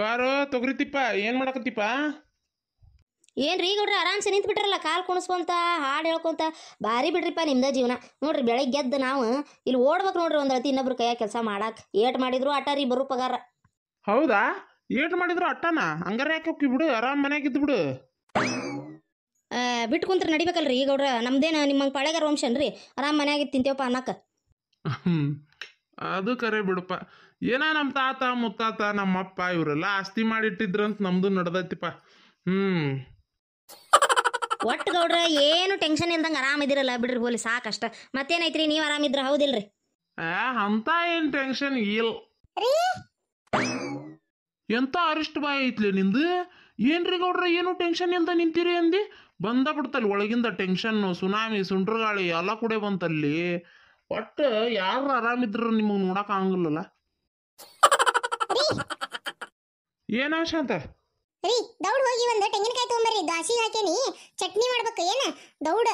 ಬಾರೋ ತೊಗರಿತಿಪ್ಪ ಏನು ಮಾಡಕತ್ತಿಪ್ಪ ಏನು ರೀ ಗೌಡ್ರ ಆರಾಮ್ಸೆ ನಿಂತು ಬಿಟ್ರಲ್ಲ ಕಾಲು ಕುಣಿಸ್ಕೊಂತ ಹಾಡು ಹೇಳ್ಕೊಂತ ಭಾರಿ ಬಿಡ್ರಿಪ್ಪ ನಿಮ್ದ ಜೀವನ ನೋಡ್ರಿ ಬೆಳಗ್ಗೆ ಗೆದ್ದ ನಾವು ಇಲ್ಲಿ ಓಡ್ಬೇಕು ನೋಡ್ರಿ ಒಂದ್ ರತಿ ಇನ್ನೊಬ್ರು ಕೈಯಾಗ ಕೆಲಸ ಮಾಡಕ್ ಏಟ್ ಮಾಡಿದ್ರು ಅಟ್ಟ ರೀ ಬರು ಪಗಾರ ಹೌದಾ ಏಟ್ ಮಾಡಿದ್ರು ಅಟ್ಟನ ಹಂಗಾರೆ ಯಾಕೆ ಹೋಗಿ ಬಿಡು ಆರಾಮ್ ಮನ್ಯಾಗ ಇದ್ದು ಬಿಡು ಬಿಟ್ಟು ಕುಂತ್ರ ನಡಿಬೇಕಲ್ರಿ ಈ ಗೌಡ್ರ ನಮ್ದೇನು ನಿಮ್ಮ ಪಳೆಗಾರ ವಂಶನ್ರಿ ರೀ ಆರಾಮ್ ಮನ್ಯಾಗ ತಿಂತೇವಪ್ಪ ಅನ್ನಕ್ಕೆ ಅದು ಕರೆ ಬಿಡಪ್ಪ ಏನ ನಮ್ಮ ತಾತ ಮುತ್ತಾತ ಅಪ್ಪ ಇವರೆಲ್ಲ ಆಸ್ತಿ ಅಂತ ನಮ್ದು ನಡ್ದೈತಿಪ್ಪ ಹ್ಮ್ ಒಟ್ಟು ಗೌಡ್ರ ಏನು ಟೆನ್ಷನ್ ಇಲ್ದಂಗೆ ಆರಾಮಿದಿರಲ್ಲ ಬಿಡ್ರಿ ಹೋಲಿ ಸಾಕಷ್ಟ ಮತ್ತೇನೈತ್ರಿ ನೀವು ಆರಾಮಿದ್ರ ಹೌದಿಲ್ರಿ ಆ ಅಂತ ಏನ್ ಟೆನ್ಷನ್ ಇಲ್ಲ ಎಂತ ಅರಿಷ್ಟ ಬಾಯಿ ಐತ್ಲಿ ನಿಂದು ಏನ್ರಿ ಗೌಡ್ರ ಏನು ಟೆನ್ಷನ್ ಎಂತ ನಿಂತೀರಿ ಅಂದಿ ಬಂದ ಬಿಡ್ತಲ್ ಒಳಗಿಂದ ಟೆನ್ಷನ್ ಸುನಾಮಿ ಸುಂಟ್ರಗಾಳಿ ಎಲ್ಲ ಕೂಡ ಬಂತಲ್ಲಿ ಒಟ್ಟು ಯಾರು ಆರಾಮಿದ್ರು ನಿಮಗೆ ನೋಡಕ್ ಆಗಂಗಿಲ್ಲಲ್ಲ ಏನ ಶಾಂತ ರೀ ದೌಡ್ ಹೋಗಿ ಒಂದು ತೆಂಗಿನಕಾಯಿ ತೊಗೊಂಬರ್ರಿ ದಾಸಿ ಹಾಕೇನಿ ಚಟ್ನಿ ಮಾಡ್ಬೇಕು ಏನ ದೌಡ್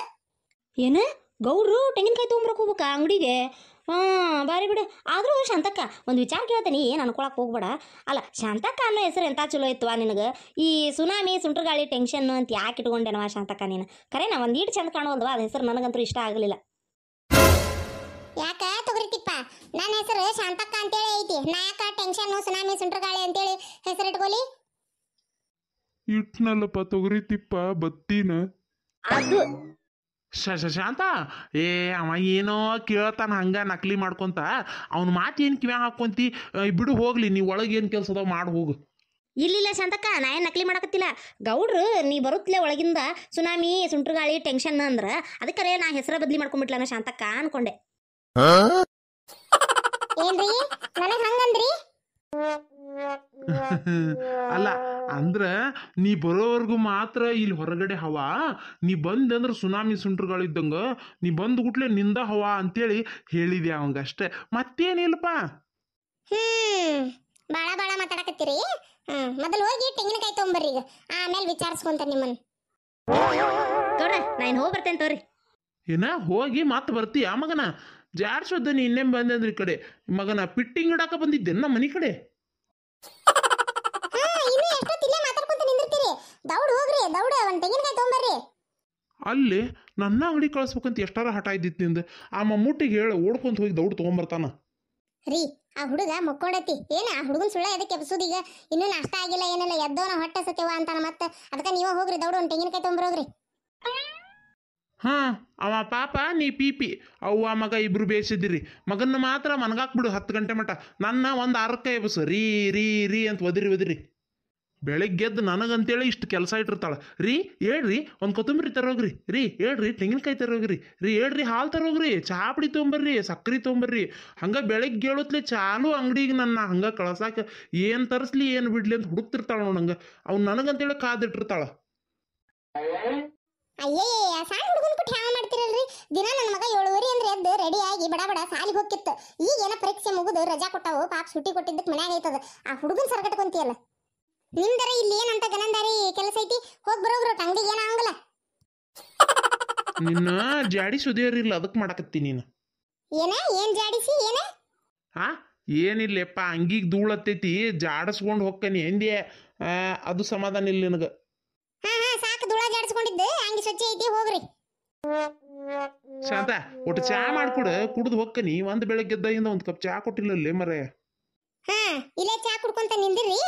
ಏನ ಗೌಡ್ರು ತೆಂಗಿನಕಾಯಿ ತೊಗೊಂಬರಕ್ಕೆ ಹೋಗ್ಬೇಕಾ ಅಂಗಡಿಗೆ ಹಾಂ ಬಾರಿ ಬಿಡು ಆದರೂ ಶಾಂತಕ್ಕ ಒಂದು ವಿಚಾರ ಕೇಳ್ತೀನಿ ಏನು ಅನ್ಕೊಳಕ್ಕೆ ಹೋಗ್ಬೇಡ ಅಲ್ಲ ಶಾಂತಕ್ಕ ಅನ್ನೋ ಹೆಸರು ಎಂಥ ಚಲೋ ಇತ್ತು ನಿನಗೆ ಈ ಸುನಾಮಿ ಸುಂಟ್ರಗಾಳಿ ಟೆನ್ಷನ್ ಅಂತ ಯಾಕೆ ಇಟ್ಕೊಂಡೆನವ ಶಾಂತಕ್ಕ ನೀನು ಕರೆನ ಒಂದು ಈಟ್ ಚಂದ ಕಾಣುವಲ್ವಾ ಅದು ಹೆಸರು ನನಗಂತೂ ಇಷ್ಟ ಆಗಲಿಲ್ಲ ಯಾಕೆ ತೊಗರಿತಿಪ್ಪ ನನ್ನ ಹೆಸರು ಶಾಂತಕ್ಕ ಅಂತೇಳಿ ಐತಿ ನಾಯಕ ಟೆನ್ಷನ್ ಸುನಾಮಿ ಅಂತ ಅಂತೇಳಿ ಹೆಸರು ಇಟ್ಕೊಳ್ಳಿ ಇಟ್ನಲ್ಲಪ್ಪ ತೊಗರಿತಿಪ್ಪ ಬತ್ತಿನ ಅದು ಶಶಾಂತ ಶ ಏ ಅವ ಏನೋ ಕೇಳ್ತಾನ ಹಂಗ ನಕಲಿ ಮಾಡ್ಕೊಂತ ಅವ್ನ ಮಾತು ಏನು ಕಿವ್ಯಾ ಹಾಕೊಂತಿ ಬಿಡು ಹೋಗ್ಲಿ ನೀ ಒಳಗೆ ಏನು ಕೆಲಸ ಅದಾವ ಮಾಡಿ ಹೋಗು ಇಲ್ಲಿಲ್ಲ ಶಾಂತಕ್ಕ ನಾ ಏನು ನಕಲಿ ಮಾಡಕತ್ತಿಲ್ಲ ಗೌಡ್ರು ನೀ ಬರುತ್ತಲೇ ಒಳಗಿಂದ ಸುನಾಮಿ ಗಾಳಿ ಟೆನ್ಷನ್ ಅಂದ್ರ ಅದಕ್ಕರೇ ನಾ ಹೆಸರು ಬದಲಿ ಮಾಡ್ಕೊಂಬಿಟ್ಲನ ಶಾಂತಕ್ಕ ಅನ್ಕೊಂಡೆ ಅಲ್ಲ ಅಂದ್ರ ನೀ ಬರೋವರೆಗೂ ಮಾತ್ರ ಇಲ್ಲಿ ಹೊರಗಡೆ ಹವಾ ನೀ ಬಂದಂದ್ರ ಸುನಾಮಿ ಸುಂಟ್ರುಗಳಿದ್ದಂಗ ನೀ ಬಂದ್ ಗುಟ್ಲೆ ನಿಂದ ಹವಾ ಅಂತೇಳಿ ಹೇಳಿದೆ ಅವಂಗ ಅಷ್ಟೇ ಮತ್ತೇನಿಲ್ಲಪ್ಪ ಬಾಳ ಬಾಳ ಮಾತಾಡಕತ್ತೀರಿ ಮೊದಲು ಹೋಗಿ ತೆಂಗಿನಕಾಯಿ ತಗೊಂಬರ್ರಿ ಈಗ ಆಮೇಲೆ ವಿಚಾರಿಸ್ಕೊಂತ ನಿಮ್ಮನ್ ತೋರ ನಾನು ಹೋಗಿ ತೋರಿ ಏನ ಹೋಗಿ ಮತ್ತೆ ಬರ್ತೀಯ ಮಗನ ಯಾರು ಶ್ರದ್ಧೆ ಇನ್ನೇನು ಬಂದಂದ್ರೆ ಈ ಕಡೆ ಮಗನ ಪಿಟ್ಟಿಂಗ್ ಇಡಾಕ ಬಂದಿದ್ದೆ ನಮ್ಮ ಮನೆ ಕಡೆ ಅಲ್ಲಿ ನನ್ನ ಅಂಗಡಿ ಕಳಿಸ್ಬೇಕಂತ ಎಷ್ಟಾರ ಹಠ ಇದ್ದಿತ್ತು ನಿಂದು ಆ ಮಮ್ಮೂಟಿಗೆ ಹೇಳಿ ಓಡ್ಕೊಂತ ಹೋಗಿ ದೌಡ್ ತೊಗೊಂಬರ್ತಾನ ರೀ ಆ ಹುಡುಗ ಮಕ್ಕೊಂಡತಿ ಏನ ಆ ಹುಡುಗನ ಸುಳ್ಳ ಎದಕ್ಕೆ ಎಬ್ಸೋದು ಈಗ ಇನ್ನೂ ನಾಷ್ಟ ಆಗಿಲ್ಲ ಏನಿಲ್ಲ ಎದ್ದವನ ಹೊಟ್ಟೆ ಸತ್ಯವ ಅಂತಾನ ಮತ್ತೆ ಅದಕ್ಕೆ ನೀವೇ ಹೋಗ್ರಿ ದೌಡು ಒಂದು ತೆಂಗಿನಕಾಯಿ ತೊಗೊಂಬರೋಗ್ರಿ ಹಾಂ ಅವ ಪಾಪ ನೀ ಪೀಪಿ ಅವ್ವ ಮಗ ಇಬ್ರು ಬೇಯಿಸಿದಿರಿ ಮಗನ್ನ ಮಾತ್ರ ಬಿಡು ಹತ್ತು ಗಂಟೆ ಮಟ್ಟ ನನ್ನ ಒಂದು ಅರ್ಕ ಎಬ್ಸು ರೀ ರೀ ರೀ ಅಂತ ಒದಿರಿ ಒದಿರಿ ಬೆಳಿಗ್ಗೆದ್ದು ನನಗಂತೇಳಿ ಇಷ್ಟು ಕೆಲಸ ಇಟ್ಟಿರ್ತಾಳೆ ರೀ ಹೇಳ್ರಿ ಒಂದು ಕೊತ್ತಂಬರಿ ತರೋಗ್ರಿ ರೀ ಹೇಳ್ರಿ ತೆಂಗಿನಕಾಯಿ ತರೋಗ್ರಿ ರೀ ಹೇಳ್ರಿ ಹಾಲು ತರೋಗ್ರಿ ಚಾಪುಡಿ ತೊಂಬರ್ರಿ ತೊಗೊಂಬರ್ರಿ ಸಕ್ರೆ ತೊಗೊಂಬರ್ರಿ ಹಂಗೆ ಬೆಳಗ್ಗೆ ಹೇಳುತ್ತಲೇ ಚಾಲು ಅಂಗಡಿಗೆ ನನ್ನ ಹಂಗೆ ಕಳ್ಸಾಕ ಏನು ತರಿಸ್ಲಿ ಏನು ಬಿಡ್ಲಿ ಅಂತ ಹುಡುಕ್ತಿರ್ತಾಳೆ ನೋಡಿ ಹಂಗೆ ಅವ್ನು ನನಗಂತೇಳಿ ಕಾದಿಟ್ಟಿರ್ತಾಳೆ ಅಯ್ಯೇ ಆ ಸಣ್ಣ ಹುಡುಗನ ಬಿಟ್ಟು ಹ್ಯಾಂಗ ಮಾಡ್ತಿರಲ್ರಿ ದಿನ ನನ್ನ ಮಗ ಏಳುವರೆ ಅಂದ್ರೆ ಎದ್ದು ರೆಡಿ ಆಗಿ ಬಡ ಬಡ ಸಾಲಿಗೆ ಹೋಗಿತ್ತು ಈಗ ಏನೋ ಪರೀಕ್ಷೆ ಮುಗಿದು ರಜಾ ಕೊಟ್ಟಾವು ಪಾಪ ಸುಟ್ಟಿ ಕೊಟ್ಟಿದ್ದಕ್ಕೆ ಮನ್ಯಾಗ ಐತದ ಆ ಹುಡುಗನ ಸರಗಟ್ಕೊಂತಿಯಲ್ಲ ನಿಮ್ದರ ಇಲ್ಲಿ ಏನಂತ ಗನಂದಾರಿ ಕೆಲಸ ಐತಿ ಹೋಗಿ ಬರೋಗ್ರು ಅಂಗಡಿಗೆ ಏನ ಆಗಲ್ಲ ನಿನ್ನ ಜಾಡಿ ಸುದಿಯರಿಲ್ಲ ಅದಕ್ಕೆ ಮಾಡಕತ್ತಿ ನೀನು ಏನ ಏನ್ ಜಾಡಿಸಿ ಏನ ಹಾ ಏನಿಲ್ಲಪ್ಪ ಅಂಗಿಗೆ ಧೂಳತ್ತೈತಿ ಜಾಡಿಸ್ಕೊಂಡು ಹೋಗ್ಕನಿ ಎಂದೆ ಅದು ಸಮಾಧಾನ ಇಲ್ಲ ನಿನಗೆ ಸಜ್ಜೆ ಐತಿ ಹೋಗ್ರಿ ಶಾಂತ ಒಟ್ಟು ಚಾ ಮಾಡ್ಕೊಡು ಕುಡ್ದು ಹೊಕ್ಕನಿ ಒಂದ್ ಬೆಳಗ್ಗೆದ್ದಾಗಿಂದ ಒಂದ್ ಕಪ್ ಚಾ ಕೊಟ್ಟಿಲ್ಲ ಮರೆ ಹಾ ಇಲ್ಲೇ ಚಾ ಕುಡ್ಕೊಂತ ನಿಂದಿರ್ರಿ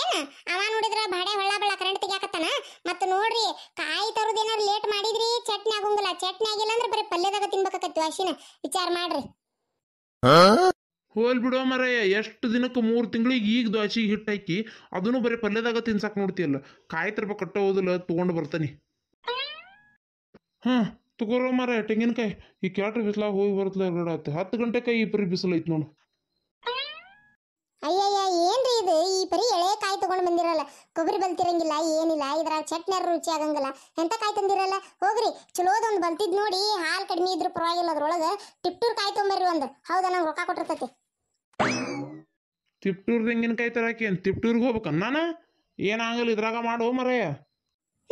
ಏನ ಅವ ನೋಡಿದ್ರ ಬಾಡೆ ಹೊಳ್ಳ ಬಳ್ಳ ಕರೆಂಟ್ ತೆಗಿಯಾಕತ್ತಾನ ಮತ್ತ ನೋಡ್ರಿ ಕಾಯಿ ತರೋದ್ ಏನಾರ ಲೇಟ್ ಮಾಡಿದ್ರಿ ಚಟ್ನಿ ಆಗಂಗಿಲ್ಲ ಚಟ್ನಿ ಆಗಿಲ್ಲ ಅಂದ್ರೆ ಬರೀ ಪಲ್ಯದಾಗ ತಿನ್ಬೇಕಾಕತ್ತಿ ವಾಶಿನ ವಿಚಾರ ಮಾಡ್ರಿ ಹೋಲ್ ಬಿಡೋ ಮರಯ್ಯ ಎಷ್ಟು ದಿನಕ್ಕೆ ಮೂರು ತಿಂಗಳಿಗೆ ಈಗ ದ್ವಾಸಿಗೆ ಹಾಕಿ ಅದನ್ನು ಬರೀ ಪಲ್ಯದಾಗ ತಿನ್ಸಕ್ ನೋಡ್ತೀಯಲ್ಲ ಕಾಯಿ ತರ್ಬೇಕು ಕಟ್ಟೋದಿಲ್ಲ ತೊಗೊಂಡು ಬರ್ತಾನೆ ಹಾಂ ತಗೋರೋ ಮರ ತೆಂಗಿನಕಾಯಿ ಈ ಕ್ಯಾಟ್ರಿ ಬಿಸಿಲಾಗ ಹೋಗಿ ಬರ್ತಲ್ಲ ಗಡತ್ತೆ ಹತ್ತು ಗಂಟೆ ಕೈ ಈ ಪರಿ ಬಿಸಿಲು ಐತಿ ನೋಡು ಅಯ್ಯಯ್ಯ ಏನ್ರಿ ಇದು ಈ ಪರಿ ಎಳೆ ಕಾಯಿ ತಗೊಂಡು ಬಂದಿರಲ್ಲ ಕೊಬ್ಬರಿ ಬಲ್ತಿರಂಗಿಲ್ಲ ಏನಿಲ್ಲ ಇದ್ರಾಗ ಚಟ್ನಾರ ರುಚಿ ಆಗಂಗಿಲ್ಲ ಎಂತ ಕಾಯಿ ತಂದಿರಲ್ಲ ಹೋಗ್ರಿ ಚಲೋದೊಂದು ಬಲ್ತಿದ್ ನೋಡಿ ಹಾಲು ಕಡಿಮೆ ಇದ್ರ ಪರವಾಗಿಲ್ಲ ಅದ್ರೊಳಗೆ ಟಿಪ್ಟೂರ್ ಕಾಯಿ ತೊಂಬರ್ರಿ ಒಂದು ಹೌದಾ ನಂಗೆ ರೊಕ್ಕ ಕೊಟ್ಟಿರ್ತೈತಿ ತಿಪ್ಟೂರ್ ತೆಂಗಿನಕಾಯಿ ತರಾಕಿ ಏನು ತಿಪ್ಟೂರ್ಗೆ ಹೋಗ್ಬೇಕು ನಾನು ಏನಾಗಲ್ಲ ಇದ್ರಾಗ ಮಾಡು ಮರಯ್ಯ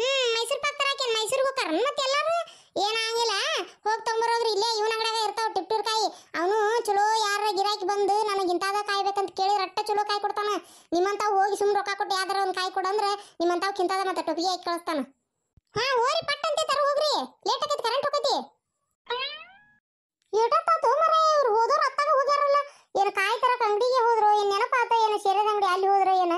ಹ್ಮ್ ಮೈಸೂರು ಪಾಕ್ ತರಾಕಿ ಮೈಸೂರಿಗೆ ಹೋಗ್ತಾರ ಮತ್ತೆ ಚಲೋ ಕಾಯಿ ಕೊಡ್ತಾನ ನಿಮ್ಮಂತಾವ್ ಹೋಗಿ ಸುಮ್ ರೊಕ್ಕ ಕೊಟ್ಟು ಯಾವ್ದಾರ ಒಂದು ಕಾಯಿ ಕೊಡಂದ್ರೆ ನಿಮ್ಮಂತಾವ್ ಕಿಂತಾದ ಮತ್ತೆ ಟೊಪಿಗೆ ಹಾಕಿ ಕಳಿಸ್ತಾನ ಹಾ ಹೋರಿ ಪಟ್ಟ ಅಂತ ತರ ಹೋಗ್ರಿ ಲೇಟ್ ಆಗೈತಿ ಕರೆಂಟ್ ಹೋಗೈತಿ ಎಟತ್ತಾತು ಮರ ಇವ್ರು ಹೋದೋರು ಅತ್ತಾಗ ಹೋಗ್ಯಾರಲ್ಲ ಏನು ಕಾಯಿ ತರಕ ಅಂಗಡಿಗೆ ಹೋದ್ರು ಏನು ನೆನಪಾತ ಏನು ಸೇರದ ಅಂಗಡಿ ಅಲ್ಲಿ ಹೋದ್ರು ಏನ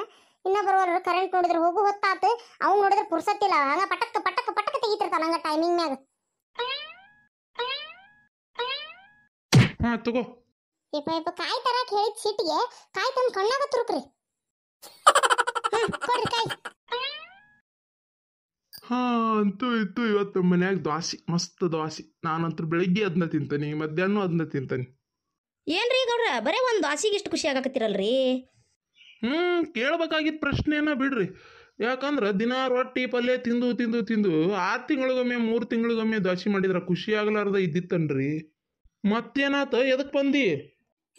ಇನ್ನ ಬರೋರು ಕರೆಂಟ್ ನೋಡಿದ್ರ ಹೋಗು ಹೊತ್ತಾತು ಅವ್ನ ನೋಡಿದ್ರೆ ಪುರ್ಸತ್ತಿಲ್ಲ ಹಂಗ ಪಟಕ್ ಪಟಕ್ ಪಟಕ್ ತೆಗಿತಿರ್ತಾನ ಹಂಗ ಟೈಮಿಂಗ್ ಮ್ಯಾಗ ಹಾ ತಗೋ ಇಪ್ಪ ಇಪ್ಪ ಕಾಯಿ ತರಕ್ ಹೇಳಿದ ಸಿಟ್ಟಿಗೆ ಕಾಯಿ ತಂದು ಕಣ್ಣಾಗ ತುರುಕ್ರಿ ಕೊಡ್ರಿ ಕಾಯಿ ಹಾ ಅಂತೂ ಇತ್ತು ಇವತ್ತು ಮನ್ಯಾಗ ದ್ವಾಸಿ ಮಸ್ತ್ ದ್ವಾಸಿ ನಾನಂತೂ ಬೆಳಿಗ್ಗೆ ಅದನ್ನ ತಿಂತಾನೆ ಮಧ್ಯಾಹ್ನ ಅದನ್ನ ತಿಂತಾನೆ ಏನ್ರಿ ಗೌಡ್ರ ಬರೇ ಒಂದು ದಾಸಿಗೆ ಇಷ್ಟು ಖುಷಿ ಆಗಾಕತ್ತಿರಲ್ರಿ ಹ್ಞೂ ಕೇಳಬೇಕಾಗಿದ್ದ ಪ್ರಶ್ನೆನ ಬಿಡ್ರಿ ಯಾಕಂದ್ರೆ ದಿನ ರೊಟ್ಟಿ ಪಲ್ಯ ತಿಂದು ತಿಂದು ತಿಂದು ಆರು ತಿಂಗಳಿಗೊಮ್ಮೆ ಮೂರು ತಿಂಗಳಿಗೊಮ್ಮೆ ದ್ವಾಸಿ ಮಾಡಿದ್ರೆ ಖುಷಿ ಆಗ್ಲಾರ್ದ ಇದ್ದಿತ್ತನ್ರಿ ಮತ್ತೇನಾತ ಎದಕ್ಕೆ ಬಂದಿ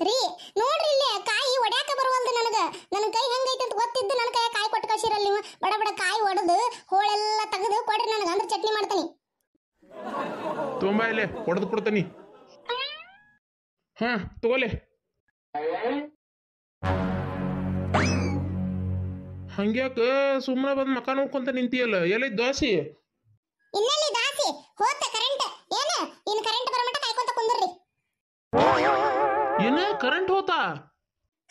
ರೀ ನೋಡ್ರಿ ಇಲ್ಲಿ ಕಾಯಿ ಒಡ್ಯಾಕ ಬರುವಲ್ದು ನನಗ ನನ್ನ ಕೈ ಹೆಂಗೈತೆ ಅಂತ ಗೊತ್ತಿದ್ದು ನನ್ನ ಕೈ ಕಾಯಿ ಕೊಟ್ಟು ಕಳ್ಸಿರಲ್ಲ ನೀವು ಬಡ ಬಡ ಕಾಯಿ ಒಡೆದು ಹೋಳೆಲ್ಲ ತೆಗೆದು ಕೊಡ್ರಿ ನನಗೆ ಅಂದ್ರೆ ಚಟ್ನಿ ಮಾಡ್ತೀನಿ ತುಂಬ ಇಲ್ಲೇ ಹೊಡೆದು ಕೊಡ್ತೀನಿ ಹಾ ತಗೋಲೆ ಹಂಗ್ಯಾಕ ಸುಮ್ಮನೆ ಬಂದು ಮಕ ನೋಡ್ಕೊಂತ ನಿಂತಿಯಲ್ಲ ಎಲ್ಲಿ ದ್ವಾಸಿ ಇನ್ನೆಲ್ಲಿ ದಾಸಿ ಹೋತ ಕರೆಂಟ್ ಏನು ಇನ್ ಕರೆಂಟ್ ಬರೋ ಮಟ್ಟ ಕಾಯ್ಕೊಂತ ಕುಂದ್ರಿ ಏನ ಕರೆಂಟ್ ಹೋತಾ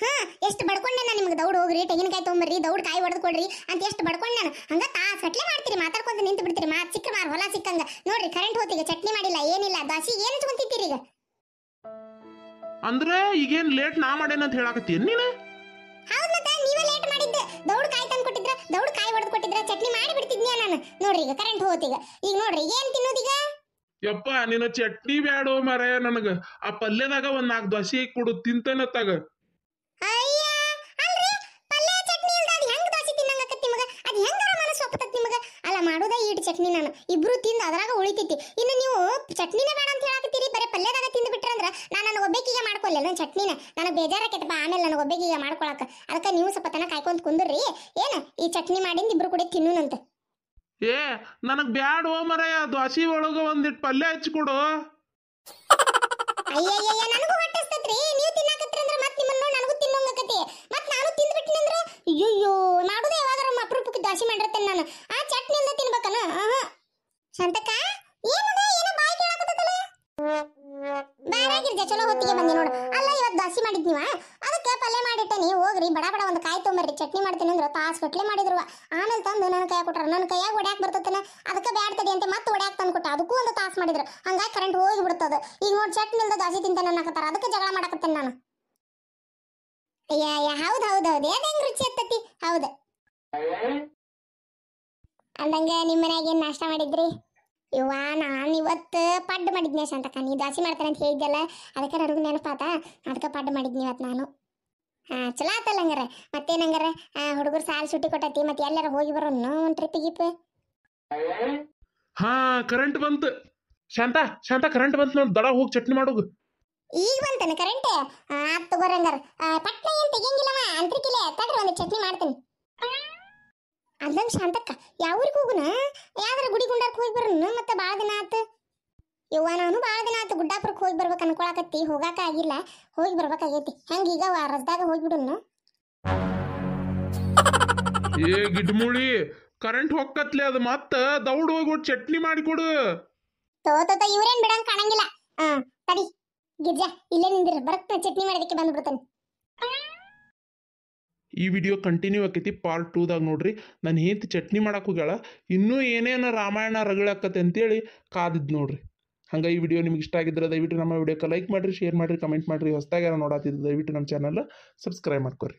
ಹಾ ಎಷ್ಟು ಬಡ್ಕೊಂಡೆ ನಾನು ನಿಮ್ಗೆ ದೌಡ್ ಹೋಗ್ರಿ ತೆಂಗಿನಕಾಯಿ ತೊಗೊಂಬರ್ರಿ ದೌಡ್ ಕಾಯಿ ಹೊಡೆದು ಕೊಡ್ರಿ ಅಂತ ಎಷ್ಟು ಬಡ್ಕೊಂಡೆ ನಾನು ಹಂಗ ತಾ ಕಟ್ಲೆ ಮಾಡ್ತೀರಿ ಮಾತಾಡ್ಕೊಂತ ನಿಂತು ಬಿಡ್ತೀರಿ ಮಾ ಸಿಕ್ಕ ಮಾರ್ ಹೊಲ ಸಿಕ್ಕಂಗ ನೋಡ್ರಿ ಕರೆಂಟ್ ಹೋತಿಗೆ ಚಟ್ನಿ ಮಾಡಿಲ್ಲ ಏನಿಲ್ಲ ದಾಸಿ ಏನು ಹಚ್ಕೊಂತಿದ್ದೀರಿ ಈಗ ಅಂದ್ರೆ ಈಗೇನ್ ಲೇಟ್ ನಾ ಮಾಡೇನ ಅಂತ ಹೇಳಾಕತ್ತೀನಿ ನೀನು ಹೌದು ಮತ್ತೆ ನೀವೇ ಲೇಟ್ ಮಾಡಿದ್ದೆ ದೌಡ್ ಕಾಯಿ ತಂದು ಕೊಟ್ಟಿದ್ರ ದೌಡ್ ಕಾಯಿ ಹೊಡೆದು ಕೊಟ್ಟಿದ್ರ ಚಟ್ನಿ ಮಾಡಿ ಬಿಡ್ತಿದ್ನ ನಾನು ನೋಡ್ರಿ ಈಗ ಕರೆಂಟ್ ಹೋತೀಗ ಈಗ ನೋಡ್ರಿ ಏನ್ ತಿನ್ನೋದೀಗ ಯಪ್ಪ ನಿನ್ನ ಚಟ್ನಿ ಬ್ಯಾಡೋ ಮರ ನನಗ ಆ ಪಲ್ಯದಾಗ ಒಂದ್ ನಾಲ್ಕು ದೋಸೆ ಕೊಡು ತಿಂತನ ತಗ ಅಲ್ಲ ಮಾಡೋದ ಈಟ್ ಚಟ್ನಿ ನಾನು ಇಬ್ರು ತಿಂದ ಅದ್ರಾಗ ಉಳಿತೈತಿ ಇನ್ನು ನೀವು ಚಟ್ನಿನ ಬೇಡ ಅಂತ ಹೇಳಕತ್ತೀರಿ ಬರೇ ಪಲ್ಯದಾಗ ತಿಂದು ಬಿಟ್ರ ಅಂದ್ರೆ ನಾನು ನನಗೆ ಒಬ್ಬೇಕಿಗೆ ಮಾಡ್ಕೊಲ್ಲ ನನ್ನ ಚಟ್ನಿನ ನನಗೆ ಬೇಜಾರಾಕೈತಪ್ಪ ಆಮೇಲೆ ನನಗೆ ಒಬ್ಬೇಕಿಗೆ ಮಾಡ್ಕೊಳಕ ಅದಕ್ಕೆ ನೀವು ಸ್ವಲ್ಪ ತನಕ ಕಾಯ್ಕೊಂತ ಕುಂದ್ರಿ ಏನು ಈ ಚಟ್ನಿ ಮಾಡಿಂದ ಇಬ್ರು ಕೂಡ ತಿನ್ನುನಂತೆ ಏ ನನಗೆ ಬ್ಯಾಡ ಓ ಮರಯ ಅದು ಒಳಗ ಒಂದಿಟ್ ಪಲ್ಯ ಹಚ್ಕೊಡು ಅಯ್ಯಯ್ಯಯ್ಯ ನನಗೂ ಹೊಟ್ಟಸ್ತತ್ರಿ ನೀವು ತಿನ್ನಾಕತ್ರಿ ಅಂದ್ರೆ ಮತ್ತೆ ನಿಮ್ಮನ್ನ ನೋಡಿ ನನಗೂ ತಿನ್ನೋಂಗಕತಿ ಮತ್ತೆ ನಾನು ತಿಂದ್ಬಿಟ್ಟಿನಿ ಅಂದ್ರೆ ಅಯ್ಯಯ್ಯೋ ಮಾಡೋದೇ ಯಾವಾಗಾರ ಅಪರೂಪಕ್ಕೆ ದಾಸಿ ಮಾಡಿರ್ತೇನೆ ನಾನು ಆ ಚಟ್ನಿಯಿಂದ ತಿನ್ಬೇಕನ ಆಹಾ ಶಾಂತಕ್ಕ ಆಮೇಲೆ ತಂದು ನನ್ನ ಕೈಯಾಗ ಕೊಟ್ರ ನನ್ನ ಕೈಯಾಗ ಒಡ್ಯಾಕ್ ಬರ್ತತನ ಅದಕ್ಕೆ ಬ್ಯಾಡ್ ತಡಿ ಅಂತ ಮತ್ತೆ ಒಡ್ಯಾಕ್ ತಂದು ಕೊಟ್ಟ ಅದಕ್ಕೂ ಒಂದು ತಾಸು ಮಾಡಿದ್ರು ಹಂಗಾಗಿ ಕರೆಂಟ್ ಹೋಗಿ ಬಿಡ್ತದ ಈಗ ನೋಡಿ ಚಟ್ ನಿಲ್ದ ದಾಸಿ ತಿಂತಾನೆ ಅನ್ನಕತ್ತಾರ ಅದಕ್ಕೆ ಜಗಳ ಮಾಡಕತ್ತೇನೆ ನಾನು ಅಯ್ಯ ಹೌದು ಹೌದು ಹೌದು ಏನು ಹೆಂಗ್ ರುಚಿ ಎತ್ತತಿ ಹೌದು ಅಂದಂಗೆ ನಿಮ್ಮ ಮನ್ಯಾಗ ಏನು ನಾಷ್ಟ ಮಾಡಿದ್ರಿ ಇವ್ವಾ ನಾನು ಇವತ್ತು ಪಡ್ಡು ಮಾಡಿದ್ನೆ ಶಾಂತಕ್ಕ ನೀ ದಾಸಿ ಮಾಡ್ತಾನೆ ಅಂತ ಹೇಳಿದ್ದೆಲ್ಲ ಅದಕ್ಕೆ ನನಗೂ ನೆನಪಾತ ಅದಕ್ಕೆ ಪಡ್ಡು ಮಾಡಿದ್ನಿ ಇವತ್ತು ನಾನು ಹಾ ಚಲೋ ಆತಲ್ಲ ಹಂಗಾರ ಮತ್ತೇನ್ ಹಂಗಾರ ಹುಡುಗರು ಸಾಲ್ ಸುಟ್ಟಿ ಕೊಟ್ಟತಿ ಮತ್ತೆ ಎಲ್ಲಾರ ಹೋಗಿ ಬರೋಣ ಒಂದ್ ಟ್ರಿಪ್ ಗಿಪ್ ಹಾ ಕರೆಂಟ್ ಬಂತು ಶಾಂತ ಶಾಂತ ಕರೆಂಟ್ ಬಂತು ನೋಡಿ ದಡ ಹೋಗಿ ಚಟ್ನಿ ಮಾಡೋದು ಈಗ ಬಂತನ ಕರೆಂಟ್ ಆತ್ ತಗೋರಂಗಾರ ಪಟ್ನ ಏನ್ ತೆಗಿಯಂಗಿಲ್ಲವ ಅಂತ್ರಿಕಿಲೆ ತಡ್ರಿ ಒಂದು ಚಟ್ನಿ ಮಾಡ್ತೀನಿ ಅಲ್ಲಂಗ ಶಾಂತಕ್ಕ ಊರಿಗೆ ಹೋಗುನ ಯಾವ್ದಾರ ಗುಡಿ ಗುಂಡಾರ್ಕ್ ಹೋಗಿ ಬರೋಣ ಮತ್ತೆ ಭಾಳ ದಿನ ಆತು ಯವ್ವ ನಾನು ಭಾಳ ದಿನ ಆಯ್ತು ಗುಡ್ಡಾಪುರಕ್ಕೆ ಹೋಗಿ ಬರ್ಬೇಕು ಅನ್ಕೊಳಕತ್ತಿ ಹೋಗಾಕ ಆಗಿಲ್ಲ ಹೋಗಿ ಬರ್ಬೇಕಾಗೈತಿ ಹಂಗ ಈಗ ಹೋಗಿ ಹೋಗ್ಬಿಡುನು ಏ ಗಿಡ್ಮುಳಿ ಕರೆಂಟ್ ಹೊಕ್ಕತ್ಲೆ ಅದು ಮತ್ತ ದೌಡ್ ಹೋಗಿ ಚಟ್ನಿ ಮಾಡಿಕೊಡು ತೋತೋತ ಇವ್ರೇನ್ ಬಿಡಂಗ್ ಕಾಣಂಗಿಲ್ಲ ಆ ತಡಿ ಗಿರ್ಜಾ ಇಲ್ಲೇ ನಿಂದಿರ ಚಟ್ನಿ ಮಾಡೋದಕ್ಕೆ ಬಂದ್ಬಿಡ್ತಾನೆ ಈ ವಿಡಿಯೋ ಕಂಟಿನ್ಯೂ ಆಕೈತಿ ಪಾರ್ಟ್ ದಾಗ ನೋಡ್ರಿ ನಾನು ಹೆಂಡತಿ ಚಟ್ನಿ ಮಾಡಾಕ ಹೋಗ್ಯಾಳ ಇನ್ನೂ ಏನೇನ ರಾಮಾಯಣ ರಗಳಾಕತಿ ಅಂತೇಳಿ ಕಾದಿದ್ದು ನೋಡ್ರಿ ಹಂಗೆ ಈ ವಿಡಿಯೋ ನಿಮ್ಗೆ ಇಷ್ಟ ಆಗಿದ್ರೆ ದಯವಿಟ್ಟು ನಮ್ಮ ವಿಡಿಯೋಕ್ಕೆ ಲೈಕ್ ಮಾಡಿರಿ ಶೇರ್ ಮಾಡಿರಿ ಕಮೆಂಟ್ ಮಾಡಿರಿ ಹೊಸದಾಗ ನೋಡತ್ತಿದ್ದು ದಯವಿಟ್ಟು ನಮ್ಮ ಚಾನಲ್ ಸಬ್ಸ್ಕ್ರೈಬ್ ಮಾಡ್ಕೊರಿ